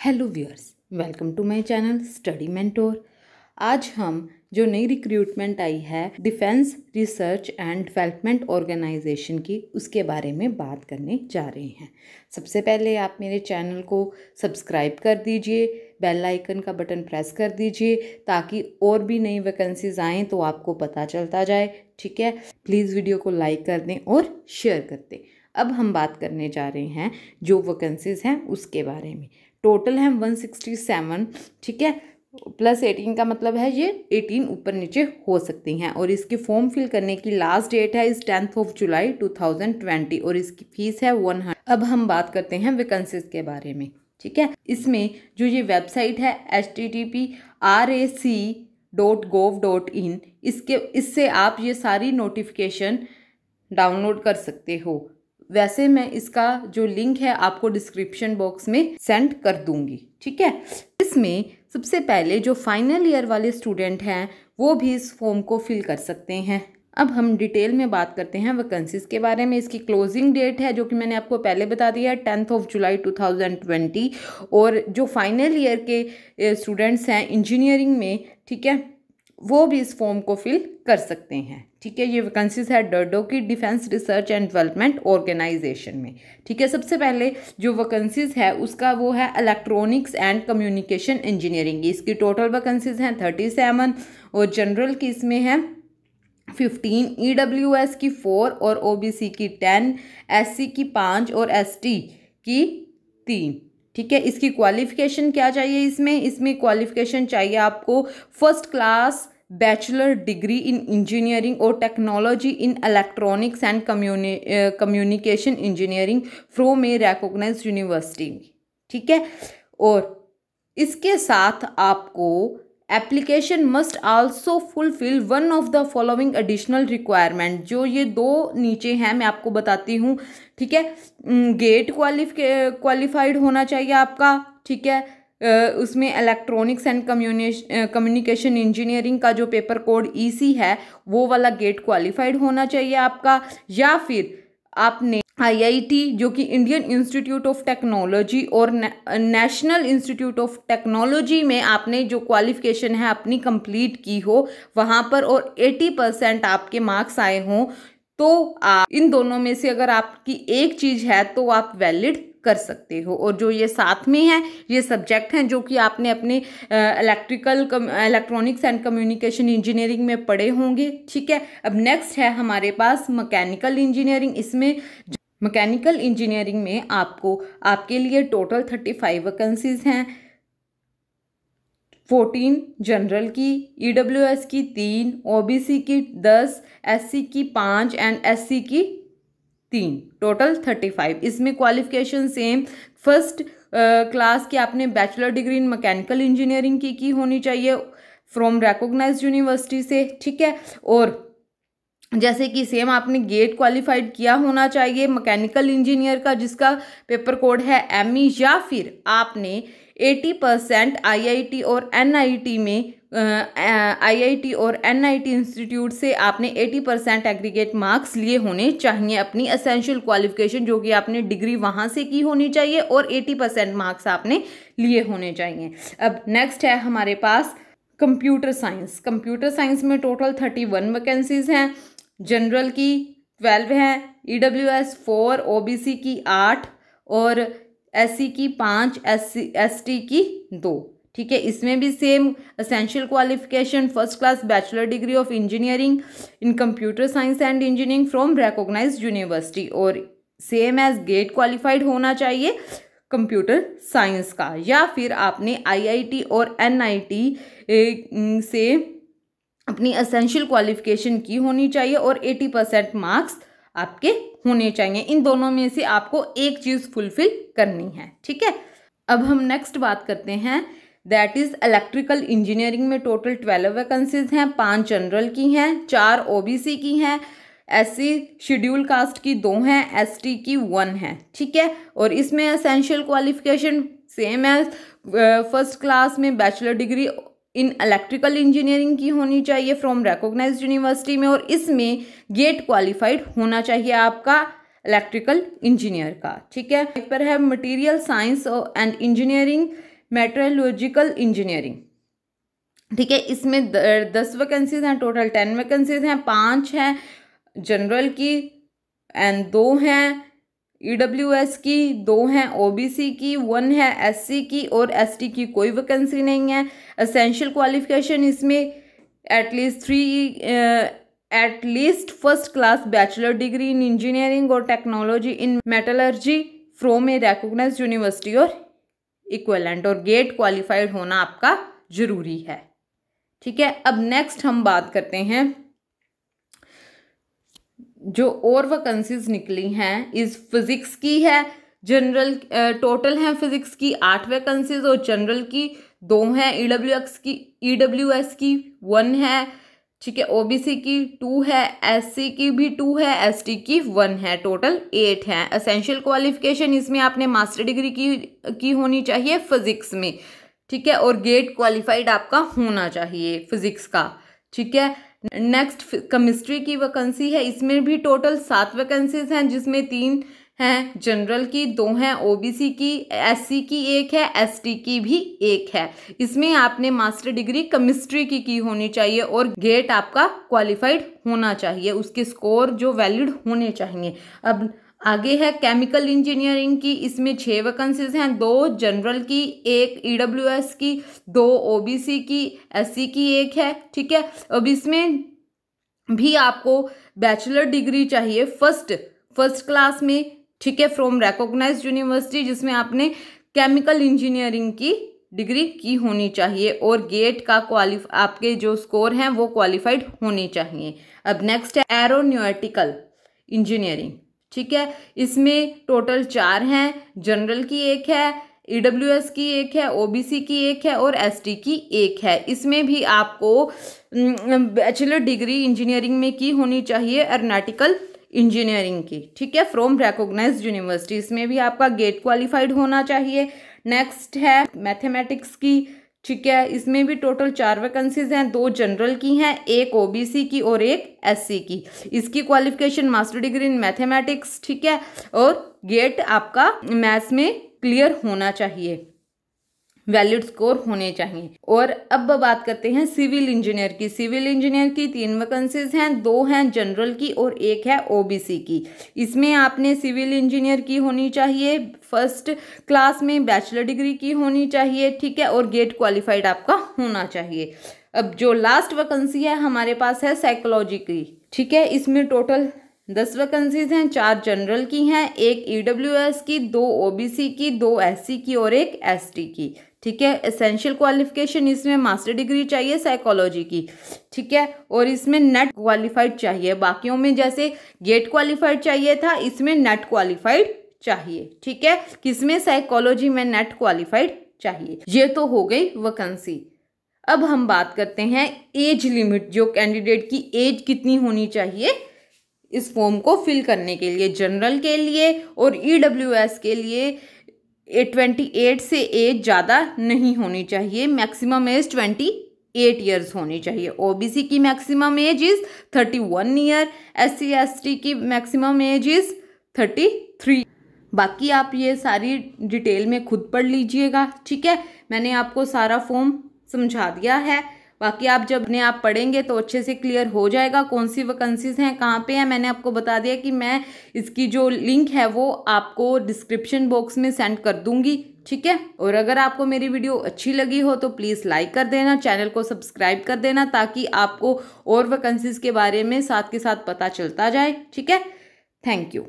hello viewers welcome to my channel study mentor आज हम जो नई रिक्रूटमेंट आई है defence research and development organisation की उसके बारे में बात करने जा रहे हैं सबसे पहले आप मेरे चैनल को सब्सक्राइब कर दीजिए बेल आइकन का बटन प्रेस कर दीजिए ताकि और भी नई वैकेंसीज आएँ तो आपको पता चलता जाए ठीक है प्लीज़ वीडियो को लाइक कर दें और शेयर कर दें अब हम बात करने जा रहे हैं जो वैकेंसीज़ हैं उसके बारे में टोटल है वन सिक्सटी सेवन ठीक है प्लस एटीन का मतलब है ये एटीन ऊपर नीचे हो सकती हैं और इसकी फॉर्म फिल करने की लास्ट डेट है इस tenth of July two thousand twenty और इसकी फीस है वन हंड्रेड अब हम बात करते हैं वैकेंसीज के बारे में ठीक है इसमें जो ये वेबसाइट है H T T P R A C dot gov dot in इसके इससे आप ये सारी नोटिफिकेशन डाउनलोड कर सकते हो वैसे मैं इसका जो लिंक है आपको डिस्क्रिप्शन बॉक्स में सेंड कर दूंगी ठीक है इसमें सबसे पहले जो फाइनल ईयर वाले स्टूडेंट हैं वो भी इस फॉर्म को फिल कर सकते हैं अब हम डिटेल में बात करते हैं वैकेंसीज के बारे में इसकी क्लोजिंग डेट है जो कि मैंने आपको पहले बता दिया है टेंथ ऑफ जुलाई 2020 और जो फाइनल ईयर के स्टूडेंट्स हैं इंजीनियरिंग में ठीक है वो भी इस फॉर्म को फिल कर सकते हैं ठीक है ये वैकेंसीज है डर्डो की defence research and development organisation में ठीक है सबसे पहले जो वैकेंसीज है उसका वो है इलेक्ट्रॉनिक्स एंड कम्युनिकेशन इंजीनियरिंग इसकी टोटल वैकेंसीज हैं थर्टी सेवन और जनरल की इसमें है फिफ्टीन ई डब्ल्यू एस की फोर और ओ बी सी की टेन एस सी की पाँच और एस टी की तीन ठीक है इसकी क्वालिफिकेशन क्या चाहिए इसमें इसमें क्वालिफिकेशन चाहिए आपको first class bachelor degree in engineering और technology in electronics and communication engineering from a recognise university ठीक है और इसके साथ आपको application must also fulfil one of the following additional requirement जो ये दो नीचे हैं मैं आपको बताती हूँ ठीक है गेट क्वालिफ क्वालिफाइड होना चाहिए आपका ठीक है उसमें इलेक्ट्रॉनिक्स एंड कम्युनिकेशन इंजीनियरिंग का जो पेपर कोड ईसी e है वो वाला गेट क्वालिफाइड होना चाहिए आपका या फिर आपने आईआईटी जो कि इंडियन इंस्टीट्यूट ऑफ टेक्नोलॉजी और नेशनल इंस्टीट्यूट ऑफ टेक्नोलॉजी में आपने जो क्वालिफिकेशन है अपनी कंप्लीट की हो वहाँ पर और 80 परसेंट आपके मार्क्स आए हों तो आप इन दोनों में से अगर आपकी एक चीज़ है तो आप वैलिड कर सकते हो और जो ये साथ में है ये सब्जेक्ट हैं जो कि आपने अपने electrical electronics and communication engineering में पढ़े होंगे ठीक है अब नेक्स्ट है हमारे पास मैकेनिकल इंजीनियरिंग इसमें मैकेनिकल इंजीनियरिंग में आपको आपके लिए टोटल थर्टी फाइव वैकेंसीज हैं फोर्टीन जनरल की ई डब्ल्यू एस की तीन ओ बी सी की दस एस सी की पाँच एंड एस सी की तीन टोटल थर्टी फाइव इसमें क्वालिफिकेशन सेम फर्स्ट क्लास की आपने bachelor degree in mechanical engineering की की होनी चाहिए फ्रॉम रेकोगनाइज यूनिवर्सिटी से ठीक है और जैसे कि सेम आपने गेट क्वालिफाइड किया होना चाहिए मैकेनिकल इंजीनियर का जिसका पेपर कोड है एम e या फिर आपने 80 परसेंट आई और एनआईटी में आईआईटी और एनआईटी इंस्टीट्यूट से आपने 80 परसेंट एग्रीगेट मार्क्स लिए होने चाहिए अपनी असेंशियल क्वालिफिकेशन जो कि आपने डिग्री वहाँ से की होनी चाहिए और 80 परसेंट मार्क्स आपने लिए होने चाहिए अब नेक्स्ट है हमारे पास कंप्यूटर साइंस कंप्यूटर साइंस में टोटल थर्टी वन वैकेंसीज़ हैं जनरल की ट्वेल्व हैं E W S four O B C की आठ और एस सी की पाँच एस सी एस टी की दो ठीक है इसमें भी same essential qualification first class bachelor degree of engineering in computer science and engineering from recognise university और सेम एज गेट क्वालिफाइड होना चाहिए कंप्यूटर साइंस का या फिर आपने आईआईटी और एनआईटी से अपनी असेंशियल क्वालिफिकेशन की होनी चाहिए और एटी परसेंट मार्क्स आपके होने चाहिए इन दोनों में से आपको एक चीज़ फुलफिल करनी है ठीक है अब हम नेक्स्ट बात करते हैं दैट इज़ इलेक्ट्रिकल इंजीनियरिंग में टोटल ट्वेल्व वैकेंसीज हैं पांच जनरल की हैं चार ओबीसी की हैं सी शेड्यूल कास्ट की दो हैं एस की वन है ठीक है और इसमें असेंशियल क्वालिफिकेशन सेम है फर्स्ट क्लास में bachelor degree in electrical engineering की होनी चाहिए फ्रॉम रेकोगनाइज यूनिवर्सिटी में और इसमें गेट क्वालिफाइड होना चाहिए आपका इलेक्ट्रिकल इंजीनियर का ठीक है एक पर है material science and engineering metrological engineering ठीक है इसमें दस वैकेंसीज हैं टोटल टेन वैकेंसीज हैं पाँच हैं जनरल की एंड दो हैं डब्ल्यू e एस की दो हैं ओबीसी की वन है एससी की और एसटी की कोई वैकेंसी नहीं है असेंशियल क्वालिफिकेशन इसमें at least three at least first class bachelor degree in engineering और technology in metallurgy from a recognise university और इक्वलेंट और गेट क्वालिफाइड होना आपका ज़रूरी है ठीक है अब नेक्स्ट हम बात करते हैं जो और वैकेंसीज निकली हैं इस फिज़िक्स की है जनरल टोटल हैं फिज़िक्स की आठ वैकेंसीज और जनरल की दो हैं ई डब्ल्यू एक्स की ई डब्ल्यू एस की वन है ठीक है ओबीसी की टू है एससी की भी टू है एसटी की वन है टोटल एट है असेंशियल क्वालिफिकेशन इसमें आपने मास्टर डिग्री की की होनी चाहिए फिज़िक्स में ठीक है और गेट क्वालिफाइड आपका होना चाहिए फिज़िक्स का ठीक है नेक्स्ट केमिस्ट्री की वैकेंसी है इसमें भी टोटल सात वैकेंसीज हैं जिसमें तीन हैं जनरल की दो हैं ओबीसी की एससी की एक है एसटी की भी एक है इसमें आपने मास्टर डिग्री केमिस्ट्री की की होनी चाहिए और गेट आपका क्वालिफाइड होना चाहिए उसके स्कोर जो वैलिड होने चाहिए अब आगे है केमिकल इंजीनियरिंग की इसमें छः वैकेंसीज हैं दो जनरल की एक ई e की दो ओ की एस की एक है ठीक है अब इसमें भी आपको बैचलर डिग्री चाहिए फर्स्ट फर्स्ट क्लास में ठीक है फ्रॉम रेकोगनाइज यूनिवर्सिटी जिसमें आपने केमिकल इंजीनियरिंग की डिग्री की होनी चाहिए और गेट का क्वालिफ आपके जो स्कोर हैं वो क्वालिफाइड होने चाहिए अब नेक्स्ट है एरोनोटिकल इंजीनियरिंग ठीक है इसमें टोटल चार हैं जनरल की एक है ई e की एक है ओ की एक है और एस की एक है इसमें भी आपको बैचलर डिग्री इंजीनियरिंग में की होनी चाहिए एरनाटिकल इंजीनियरिंग की ठीक है फ्रॉम रेकोगनाइज यूनिवर्सिटी इसमें भी आपका गेट क्वालिफाइड होना चाहिए नेक्स्ट है मैथमेटिक्स की ठीक है इसमें भी टोटल चार वैकेंसीज हैं दो जनरल की हैं एक ओबीसी की और एक एससी की इसकी qualification master degree in mathematics ठीक है और गेट आपका मैथ्स में क्लियर होना चाहिए वैलिड स्कोर होने चाहिए और अब बात करते हैं सिविल इंजीनियर की सिविल इंजीनियर की तीन वैकेंसीज हैं दो हैं जनरल की और एक है ओबीसी की इसमें आपने सिविल इंजीनियर की होनी चाहिए फर्स्ट क्लास में बैचलर डिग्री की होनी चाहिए ठीक है और गेट क्वालिफाइड आपका होना चाहिए अब जो लास्ट वैकेंसी है हमारे पास है साइकोलॉजी की ठीक है इसमें टोटल दस वैकेंसीज हैं चार जनरल की हैं एक ई की दो ओबीसी की दो एससी की और एक एसटी की ठीक है एसेंशियल क्वालिफिकेशन इसमें मास्टर डिग्री चाहिए साइकोलॉजी की ठीक है और इसमें नेट क्वालिफाइड चाहिए बाकियों में जैसे गेट क्वालिफाइड चाहिए था इसमें नेट क्वालिफाइड चाहिए ठीक है किसमें साइकोलॉजी में नेट क्वालिफाइड चाहिए ये तो हो गई वैकेंसी अब हम बात करते हैं एज लिमिट जो कैंडिडेट की एज कितनी होनी चाहिए इस फॉर्म को फिल करने के लिए जनरल के लिए और ई e के लिए ट्वेंटी एट से एज ज़्यादा नहीं होनी चाहिए maximum age twenty eight years होनी चाहिए ओबीसी की maximum age is thirty one year S C S T की maximum age is thirty three बाकी आप ये सारी डिटेल में खुद पढ़ लीजिएगा ठीक है मैंने आपको सारा फॉर्म समझा दिया है बाकी आप जब ने आप पढ़ेंगे तो अच्छे से क्लियर हो जाएगा कौन सी वैकेंसीज़ हैं कहाँ पे हैं मैंने आपको बता दिया कि मैं इसकी जो लिंक है वो आपको डिस्क्रिप्शन बॉक्स में सेंड कर दूँगी ठीक है और अगर आपको मेरी वीडियो अच्छी लगी हो तो प्लीज़ लाइक कर देना चैनल को सब्सक्राइब कर देना ताकि आपको और वैकेंसीज़ के बारे में साथ के साथ पता चलता जाए ठीक है थैंक यू